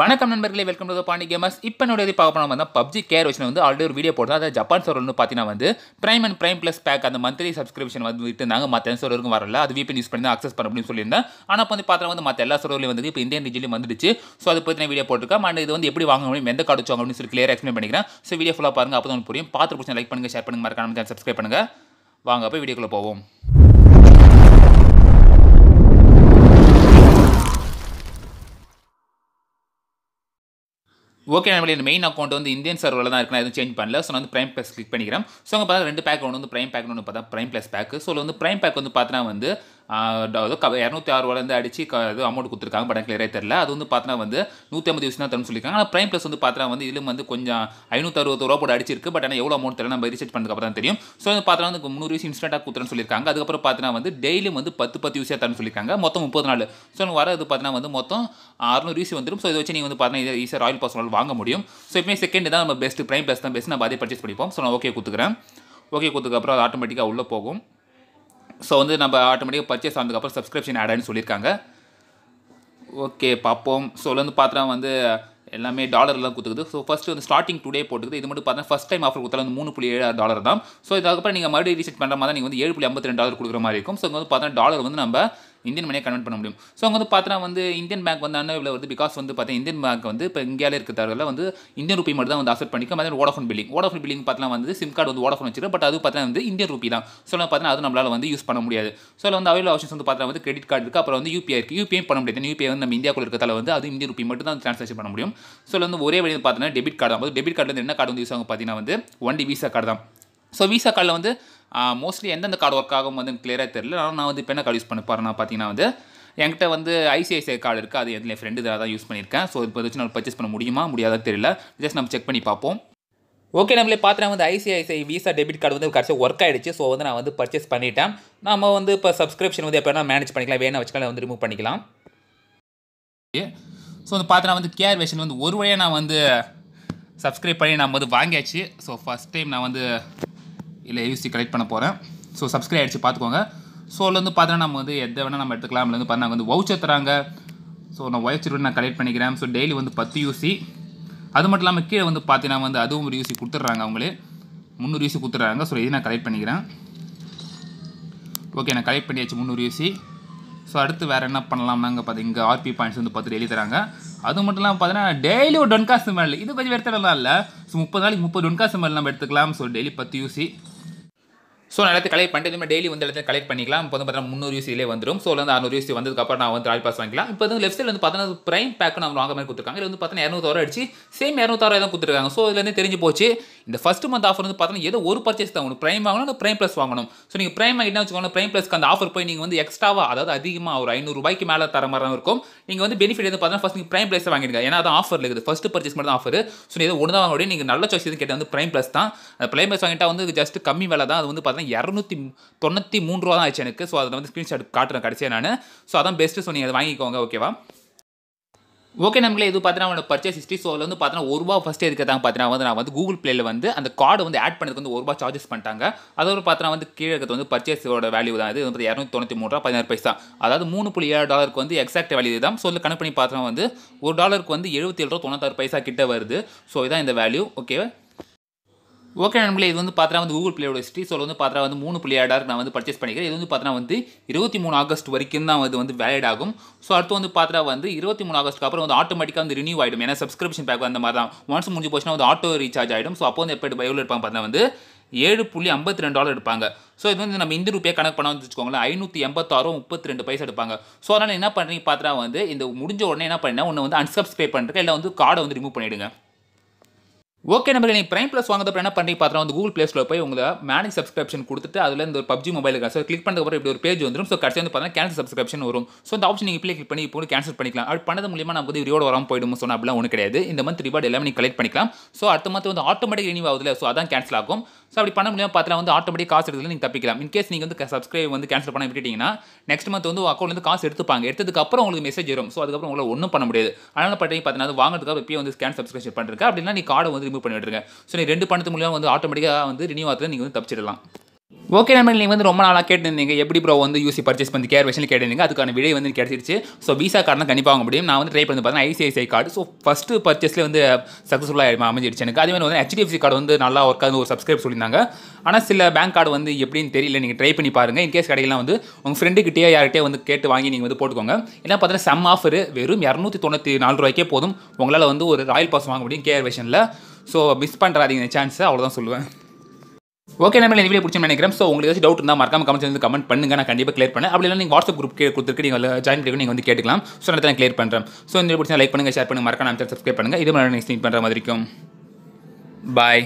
வணக்கம் நண்பர்களே welcome to Pandi gamers இப்போ என்னோட பார்க்க போனால் வந்து பப்ஜி கேர் வச்சு வந்து ஆல்ரெடி ஒரு வீடியோ போட்டு அதாவது ஜப்பான் சோர் வந்து பார்த்தீங்கன்னா வந்து prime and prime plus pack அந்த மந்த்லி சப்ஸ்கிரிப்ஷன் வந்து விட்டுருந்தாங்க மற்ற சோர் வரல அது விபிஎன் யூஸ் பண்ணி தான் அக்சஸ் பண்ண அப்படின்னு சொல்லியிருந்தேன் ஆனால் வந்து பார்த்தா வந்து மற்ற எல்லா சோர்லையும் வந்து இப்போ இந்தியன் டிஜிலையும் வந்துடுச்சு ஸோ அது பற்றின வீடியோ போட்டுருக்கேன் அண்ட் இது வந்து எப்படி வாங்க முடியும் எந்த கார்டு வச்சு அப்படின்னு சொல்லி கிளியர் எக்ஸ்பிளைன் பண்ணிக்கிறேன் ஸோ வீடியோ ஃபுல்லாக பாருங்க அப்போ தான் புரியும் பார்த்து பிடிச்சா லைக் பண்ணுங்கள் ஷேர் பண்ணுங்க மறக்காம சப்ஸ்கிரைப் பண்ணுங்கள் வாங்க போய் வீடியோக்குள்ளே போவோம் ஓகே நம்மளே இந்த மெயின் அக்கௌண்ட் வந்து இந்தியன் சர்வரில் தான் இருக்கு நான் எதுவும் சேஞ்ச் பண்ணல ஸோ நான் வந்து ப்ரைம் ப்ளஸ் கிளிக் பண்ணிக்கிறேன் ஸோ அங்கே பார்த்தா ரெண்டு பேக் ஒன்று வந்து ப்ரைம் பேக் ஒன்று பார்த்தா ப்ரைம் ப்ளஸ் பேக் ஸோ வந்து ப்ரைம் பேக் வந்து பார்த்தா வந்து அதாவது க இரநூத்தி ஆறு ரூபாலேருந்து அடிச்சு க இது அமௌண்ட் கொடுத்துருக்காங்க படம் கிளியரே தெரியல அது வந்து பார்த்தா வந்து நூற்றி ஐம்பது யூஸ் தான் தரணும்னு சொல்லியிருக்காங்க ஆனால் ப்ரைம் ப்ளஸ் வந்து பார்த்தா வந்து இதிலும் வந்து கொஞ்சம் ஐநூற்றி அறுபது ரூபா போட்டு அடிச்சிருக்கு பட் ஆனால் எவ்வளோ அமௌண்ட் தெரியல நம்ம ரீசார்ஜ் பண்ணதுக்கு தான் தெரியும் ஸோ வந்து பார்த்தா வந்து முந்நூறு யூஸ் இன்ஸ்டாக கொடுத்துருந்து சொல்லியிருக்காங்க அதுக்கப்புறம் பார்த்தீங்கன்னா வந்து டெய்லியும் வந்து பத்து பத்து யூஸாக தரணும்னு சொல்லியிருக்காங்க மொத்தம் முப்பது நாள் ஸோ வர வரது பார்த்தீங்கன்னா வந்து மொத்தம் அறுநூறு யூஸ் வந்துடும் ஸோ இதை வச்சு நீங்கள் வந்து பார்த்தீங்கன்னா இது ஈஸியாக ராயல் பர்சனல் வாங்க முடியும் ஸோ எப்பயுமே செகண்ட் தான் நம்ம பெஸ்ட் ப்ரைம் ப்ளஸ் தான் பெஸ்ட் நம்ம அதே பர்ச்சேஸ் பண்ணிப்போம் ஸோ நான் ஓகே கொடுத்துக்கிறேன் ஓகே கொடுத்துக்கப்புறம் அது ஆட்டோமேட்டிக்காக உள்ளே போகும் ஸோ வந்து நம்ம ஆட்டோமேட்டிக்காக பர்ச்சேஸ் ஆனதுக்கப்புறம் சப்ஸ்கிரிப்ஷன் ஆடானு சொல்லியிருக்காங்க ஓகே பார்ப்போம் ஸோ வந்து பார்த்தா வந்து எல்லாமே டாலர்லாம் கொடுத்துக்குது ஸோ ஃபஸ்ட்டு வந்து ஸ்டார்டிங் டுடே போட்டுக்குது இது மட்டும் பார்த்தா ஃபஸ்ட் டைம் ஆஃபர் கொடுத்தாலும் வந்து மூணு புள்ளி ஏழு டாலர் தான் ஸோ இதுக்கப்புறம் நீங்கள் மறுபடியும் ரீசெட் பண்ணுற மாதிரி நீங்கள் வந்து ஏழு புள்ளி ஐம்பத்தி ரெண்டு டாலர் கொடுக்குற மாதிரி இருக்கும் ஸோ இங்கே வந்து பார்த்தா டாலர் வந்து நம்ம இந்தியன் மணியை கன்வெர்ட் பண்ண முடியும் ஸோ அங்கே வந்து பார்த்தினா வந்து இந்தியன் பேங்க் வந்து அண்ணா வந்து பிகாஸ் வந்து பார்த்தா இந்தியன் பேங்க் வந்து இப்போ இந்தியாவில் இருக்க தரவில் வந்து இந்தியன் ரூபி மட்டும் தான் வந்து அசெட் பண்ணிக்கும் அதாவது ஓடஃபோன் பில்லிங் ஓடஃபோன் பில்லிங் பார்த்தலாம் வந்து சிம் கார்டு வந்து ஓடஃபோன் வச்சிருக்கு பட் அது பார்த்தா வந்து இந்தியன் ரூபி தான் ஸோ பார்த்தா அது நம்மளால் வந்து யூஸ் பண்ண முடியாது ஸோ வந்து அவைலபிள் ஆப்ஷன்ஸ் வந்து பார்த்தா வந்து கிரெடிட் கார்டு இருக்குது அப்புறம் வந்து யூபிஐ இருக்குது யூபிஐ பண்ண முடியாது யூபிஐ வந்து நம்ம இந்தியாக்குள்ள இருக்கிறதால வந்து அது இந்தியன் ரூபி மட்டும் தான் ட்ரான்சாக்ஷன் பண்ண முடியும் ஸோ வந்து ஒரே வழி பார்த்தீங்கன்னா டெபிட் கார்டு அதாவது டெபிட் கார்டு வந்து என்ன கார்டு வந்து யூஸ் ஆகும் பார்த்தீங்கன்னா வந்து ஒன்டி விசா கார்டு தான் ஸோ விசா கார்டில் வந்து மோஸ்ட்லி எந்தெந்த கார்டு ஒர்க் ஆகும் வந்து எனக்கு கிளியராக தெரியல ஆனால் நான் வந்து இப்போ என்ன கார்டு யூஸ் பண்ணி போகிறேன் பார்த்தீங்கன்னா வந்து என்கிட்ட வந்து ஐசிஐசிஐ கார்டு இருக்குது அது எதில் என் ஃப்ரெண்டு இதாக தான் யூஸ் பண்ணியிருக்கேன் ஸோ இப்போ வச்சு நான் பர்ச்சேஸ் பண்ண முடியுமா முடியாதா தெரியல ஜஸ்ட் நம்ம செக் பண்ணி பார்ப்போம் ஓகே நம்மளே பார்த்தேன் வந்து ஐசிஐசிஐ விசா டெபிட் கார்டு வந்து கரெக்டாக ஒர்க் ஆகிடுச்சு ஸோ வந்து நான் வந்து பர்ச்சேஸ் பண்ணிட்டேன் நம்ம வந்து இப்போ சப்ஸ்கிரிப்ஷன் வந்து எப்போ மேனேஜ் பண்ணிக்கலாம் வேணா வச்சுக்கலாம் வந்து ரிமூவ் பண்ணிக்கலாம் ஸோ வந்து பார்த்தா வந்து கேஆர் வேஷன் வந்து ஒரு வழியாக நான் வந்து சப்ஸ்கிரைப் பண்ணி நான் வந்து வாங்கியாச்சு ஸோ ஃபஸ்ட் டைம் நான் வந்து இல்லை யூசி கலெக்ட் பண்ண போகிறேன் ஸோ சப்ஸ்கிரைப் ஆகிடுச்சு பார்த்துக்கோங்க ஸோ வந்து பார்த்தோன்னா நம்ம வந்து எதை வேணால் நம்ம எடுத்துக்கலாம் அதுலேருந்து பார்த்தா வந்து வவுச்சர் தராங்க ஸோ நான் வயசு நான் கலெக்ட் பண்ணிக்கிறேன் ஸோ டெய்லி வந்து பத்து யூசி அது மட்டும் இல்லாமல் கீழே வந்து பார்த்தீங்கன்னா வந்து அதுவும் ஒரு யூசி கொடுத்துட்றாங்க அவங்களே முந்நூறு யூசி கொடுத்துட்றாங்க ஸோ இதை நான் கலெக்ட் பண்ணிக்கிறேன் ஓகே நான் கலெக்ட் பண்ணியாச்சு முந்நூறு யூசி ஸோ அடுத்து வேறு என்ன பண்ணலாம்னாங்க பார்த்திங்க இங்கே ஆர்பி பாயிண்ட்ஸ் வந்து பத்து டெய்லி தராங்க அது மட்டும் இல்லாமல் பார்த்தீங்கன்னா டெய்லி ஒரு டொன்காசு மேல் இது கொஞ்சம் எடுத்துடலாம் இல்லை ஸோ முப்பது நாளைக்கு முப்பது டொன்காசு மேல் நம்ம எடுத்துக்கலாம் ஸோ டெய்லி பத்து யூசி ஸோ நான் கலெக்ட் பண்ணிட்டு டெய்லி வந்து எல்லாத்தையும் கலெக்ட் பண்ணிக்கலாம் இப்போ வந்து பார்த்தீங்கன்னா முந்நூறு யூசிலே வந்துடும் ஸோ வந்து அறுநூறு யூசி வந்ததுக்கப்புறம் நான் வந்து ராயல் பாஸ் வாங்கிக்கலாம் இப்போ வந்து லெஃப்ட் சைட் வந்து பார்த்தீங்கன்னா ப்ரைம் பேக்கு நம்ம வாங்க மாதிரி கொடுத்துருக்காங்க இது வந்து பார்த்தீங்கன்னா இரநூத்தாயிரம் அடிச்சு சேம் இரநூத்தாயிரம் தான் கொடுத்துருக்காங்க ஸோ இதுலேருந்து தெரிஞ்சு போச்சு இந்த ஃபஸ்ட் மந்த் ஆஃபர் வந்து பார்த்தீங்கன்னா ஏதோ ஒரு பர்ச்சேஸ் தான் உங்களுக்கு ப்ரைம் வாங்கணும் ப்ரைம் ப்ளஸ் வாங்கணும் ஸோ நீங்கள் ப்ரைம் ஆகிட்டா வச்சுக்கோங்க ப்ரைம் ப்ளஸ்க்கு அந்த ஆஃபர் போய் நீங்கள் வந்து எக்ஸ்ட்ராவாக அதாவது அதிகமாக ஒரு ஐநூறுரூபாய்க்கு மேலே தர மாதிரி இருக்கும் நீங்கள் வந்து பெனிஃபிட் எது பார்த்தீங்கன்னா ஃபஸ்ட் நீங்கள் ப்ரைம் ப்ளஸ் வாங்கிடுங்க ஏன்னா அது ஆஃபர் இருக்குது ஃபஸ்ட் பர்ச்சேஸ் மட்டும் தான் ஆஃபர் ஸோ ஏதோ ஒன்று தான் வாங்க நீங்கள் நல்ல சாய்ஸ் எதுவும் கேட்டால் வந்து ப்ரைம் ப்ளஸ் தான் அந்த ப்ரைம் ப்ளஸ் வாங்கிட்டா வந்து ஜஸ்ட் கம்மி விலை தான் அது வந்து பார்த்தீங்கன்னா இரநூத்தி தொண்ணூற்றி மூணு ரூபா தான் ஆச்சு எனக்கு ஸோ அதை வந்து ஸ்க்ரீன்ஷாட் காட்டுறேன் கடைசியாக நான் ஸோ அதான் பெஸ்ட்டு ஸோ நீங்கள் அதை வாங்கிக்கோங்க ஓகேவா ஓகே நம்மளே இது பார்த்தீங்கன்னா அவனோட பர்ச்சேஸ் ஹிஸ்ட்ரி ஸோ அதில் வந்து பார்த்தீங்கன்னா ஒரு ரூபா ஃபஸ்ட்டு இருக்கிறதாங்க பார்த்தீங்கன்னா வந்து நான் வந்து கூகுள் பிளேயில் வந்து அந்த கார்டு வந்து ஆட் பண்ணதுக்கு வந்து ஒரு ரூபா சார்ஜஸ் பண்ணிட்டாங்க அதோட பார்த்தீங்கன்னா வந்து கீழே இருக்கிறது வந்து பர்ச்சேஸோட வேல்யூ தான் இது வந்து இரநூத்தி தொண்ணூற்றி மூணு ரூபா பதினாறு பைசா அதாவது மூணு புள்ளி ஏழு டாலருக்கு வந்து எக்ஸாக்ட் வேல்யூ தான் ஸோ இதில் கணக்கு பண்ணி பார்த்தோம்னா வந்து ஒரு டாலருக்கு வந்து எழுபத்தி ஏழு ரூபா தொண்ணூத்தாறு பைசா கிட்ட வருது ஸோ இதான் இந்த வேல்யூ ஓகே ஓகே நண்பர்களே இது வந்து பார்த்தா வந்து கூகுள் பிளேயோட ஹிஸ்ட்ரி ஸோ வந்து பார்த்தா வந்து மூணு பிளே ஆர்டர் நான் வந்து பர்ச்சேஸ் பண்ணிக்கிறேன் இது வந்து பார்த்தீங்கன்னா வந்து இருபத்தி மூணு ஆகஸ்ட் வரைக்கும் தான் அது வந்து வேலிட் ஆகும் ஸோ அடுத்து வந்து பார்த்தா வந்து இருபத்தி மூணு ஆகஸ்ட் அப்புறம் வந்து ஆட்டோமேட்டிக்காக வந்து ரினியூ ஆகிடும் ஏன்னா சப்ஸ்கிரிப்ஷன் பேக் அந்த மாதிரி தான் ஒன்ஸ் முடிஞ்சு போச்சுன்னா வந்து ஆட்டோ ரீசார்ஜ் ஆகிடும் ஸோ அப்போ வந்து எப்போ பயோவில் இருப்பாங்க பார்த்தா வந்து ஏழு புள்ளி ஐம்பத்தி ரெண்டு டாலர் எடுப்பாங்க ஸோ இது வந்து நம்ம இந்த ரூபாய் கணக்கு பண்ண வச்சுக்கோங்களேன் ஐநூற்றி எண்பத்தாறும் முப்பத்தி ரெண்டு பைசா எடுப்பாங்க ஸோ அதனால் என்ன பண்ணுறீங்க பார்த்தா வந்து இந்த முடிஞ்ச உடனே என்ன பண்ணிங்கன்னா ஒன்று வந்து அன்சப்ஸ்கிரைப் பண்ணுறேன் இல்லை வந்து கார்டை வந்து ரிமூவ் பண்ணிவிடுங்க ஓகே நம்பர் நீங்கள் பிரைம் ப்ளஸ் வாங்குறப்ப என்ன பண்ணி பார்த்தா வந்து கூகுள் ப்ளே போய் உங்களை மேனேஜ் சப்ஸ்கிரிப்ஷன் கொடுத்துட்டு அதில் இந்த பப்ஜி மொபைல் ஸோ கிளிக் பண்ணுறதுக்கு இப்படி ஒரு பேஜ் வந்துடும் ஸோ கடைசி வந்து பார்த்தீங்கன்னா கேன்சல் சப்ஸ்கிரிப்ஷன் வரும் ஸோ அந்த ஆப்ஷன் நீங்கள் கிளிக் பண்ணி இப்போ கேன்சல் பண்ணிக்கலாம் அப்படி பண்ணது மூலியமாக நம்ம வந்து ரிவார்டு வராமல் போயிடும் சொன்னால் அப்படிலாம் ஒன்றும் கிடையாது இந்த மந்த் ரிவார்டு எல்லாமே நீங்கள் கலெக்ட் பண்ணிக்கலாம் ஸோ அடுத்த மந்த் வந்து ஆட்டோமேட்டிக் ரினியூ ஆகுதுல ஸோ அதான் கேன்சல் ஆகும் ஸோ அப்படி பண்ண முடியாமல் பார்த்தா வந்து ஆட்டோமேட்டிக் காசு எடுத்துல நீங்கள் தப்பிக்கலாம் இன்கேஸ் நீங்கள் வந்து சப்ஸ்கிரைப் வந்து கேன்சல் பண்ண விட்டுட்டீங்கன்னா நெக்ஸ்ட் மந்த் வந்து அக்கௌண்ட்லேருந்து காசு எடுத்துப்பாங்க எடுத்ததுக்கப்புறம் உங்களுக்கு மெசேஜ் வரும் ஸோ அதுக்கப்புறம் உங்களை ஒன்றும் பண்ண முடியாது அதனால் பார்த்தீங்க பார்த்தீங்கன்னா அது வாங்கிறதுக்காக இப்போயே வந்து ஸ்கேன் சப்ஸ்கிரிப்ஷன் பண்ணுறேன் அப்படின்னா நீ கார்டை வந்து ரிமூவ் பண்ணி விட்டுருங்க ஸோ நீ ரெண்டு பணத்து மூலியமாக வந்து ஆட்டோமேட்டிக்காக வந்து ரினியூ ஆகிறது நீங்கள் வந்து தப்பிச்சிடலாம் ஓகே நம்ம நீங்கள் வந்து ரொம்ப நாளாக கேட்டிருந்தீங்க எப்படி ப்ரோ வந்து யூசி பர்ச்சேஸ் பண்ணி கேர் வச்சுன்னு கேட்டிருந்தீங்க அதுக்கான விடை வந்து கிடச்சிருச்சு ஸோ விசா கார்டு தான் கண்டிப்பாக வாங்க முடியும் நான் வந்து ட்ரை பண்ணி பார்த்தேன் ஐசிஐசிஐ கார்டு ஸோ ஃபஸ்ட்டு பர்ச்சேஸில் வந்து சக்ஸஸ்ஃபுல்லாக அமைஞ்சிருச்சு எனக்கு அதே மாதிரி வந்து ஹெச்டிஎஃப்சி கார்டு வந்து நல்லா ஒர்க் ஆகுது ஒரு சப்ஸ்கிரைப் சொல்லியிருந்தாங்க ஆனால் சில பேங்க் கார்டு வந்து எப்படின்னு தெரியல நீங்கள் ட்ரை பண்ணி பாருங்கள் இன்கேஸ் கடையெல்லாம் வந்து உங்கள் ஃப்ரெண்டுக்கிட்டே யார்கிட்டே வந்து கேட்டு வாங்கி நீங்கள் வந்து போட்டுக்கோங்க ஏன்னா பார்த்தீங்கன்னா செம் ஆஃபர் வெறும் இரநூத்தி தொண்ணூற்றி நாலு ரூபாய்க்கே போதும் உங்களால் வந்து ஒரு ராயல் பாஸ் வாங்க முடியும் கேஆர் வெஷனில் ஸோ மிஸ் பண்ணுறாதீங்க சான்ஸை அவ்வளோதான் சொல்லுவேன் ஓகே நம்ம இந்த வீடியோ பிடிச்சி நினைக்கிறேன் ஸோ உங்களுக்கு டவுட் இருந்தால் மறக்காம கமெண்ட் வந்து கமெண்ட் பண்ணுங்க நான் கண்டிப்பாக கிளியர் பண்ணேன் அப்படி இல்லை நீங்கள் வாட்ஸ்அப் குரூப் கொடுத்துருக்கு நீங்கள் ஜாயின் பண்ணி நீங்கள் வந்து கேட்டுக்கலாம் ஸோ நான் தான் கிளியர் பண்ணுறேன் ஸோ இந்த வீடியோ பிடிச்சா லைக் பண்ணுங்கள் ஷேர் பண்ணுங்கள் மறக்காம சப்ஸ்கிரைப் பண்ணுங்கள் இது மாதிரி நெக்ஸ்ட் மீட் பண்ணுற மாதிரி இருக்கும் பாய்